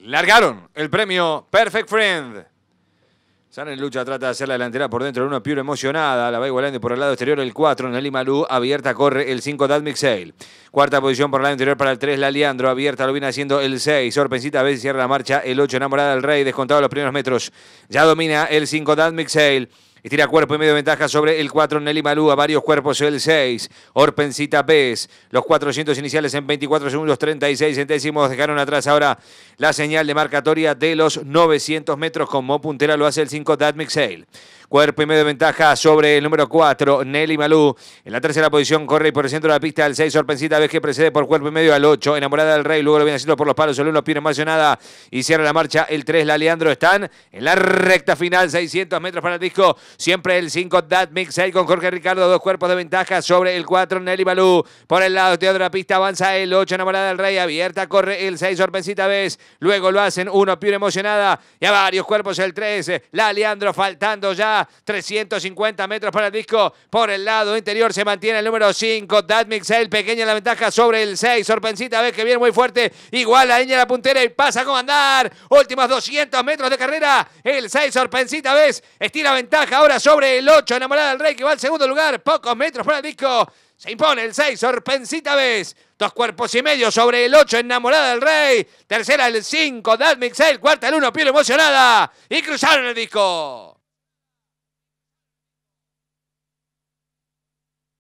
largaron el premio Perfect Friend. Sara en lucha trata de hacer la delantera por dentro de una Piura, emocionada. La va igualando por el lado exterior el 4. Nelly Malú abierta corre el 5 Dad Cuarta posición por el lado interior para el 3 La Leandro. Abierta lo viene haciendo el 6. Sorpencita a veces cierra la marcha el 8 enamorada del rey. Descontado los primeros metros. Ya domina el 5 Dad Mixale. Estira cuerpo y medio de ventaja sobre el 4 Nelly A varios cuerpos el 6, Orpencita Pez, los 400 iniciales en 24 segundos 36 centésimos dejaron atrás ahora la señal de marcatoria de los 900 metros como puntera lo hace el 5 Dad Mixale. Cuerpo y medio de ventaja sobre el número 4, Nelly Malú. En la tercera posición corre por el centro de la pista el 6, Orpensita Vez que precede por cuerpo y medio al 8, Enamorada del Rey, luego lo viene haciendo por los palos, el 1, de nada. y cierra la marcha el 3, la Leandro. Están en la recta final, 600 metros para el disco Siempre el 5 dad Mixel con Jorge Ricardo, dos cuerpos de ventaja sobre el 4 Nelly Balú. Por el lado de otra pista avanza el 8 enamorada del rey, abierta, corre el 6 Sorpencita vez. Luego lo hacen uno Pure emocionada y a varios cuerpos el 3. Eh, la Leandro faltando ya 350 metros para el disco. Por el lado interior se mantiene el número 5 dad Mixel, pequeña la ventaja sobre el 6 Sorpensita vez que viene muy fuerte. Igual la niña la puntera y pasa a comandar. Últimos 200 metros de carrera. El 6 Sorpencita vez estira ventaja ahora sobre el 8, enamorada del rey que va al segundo lugar, pocos metros para el disco. Se impone el 6, Sorpencita Vez. Dos cuerpos y medio sobre el 8, enamorada del rey. Tercera el 5, Dad Mixel. Cuarta el 1, piel emocionada. Y cruzaron el disco.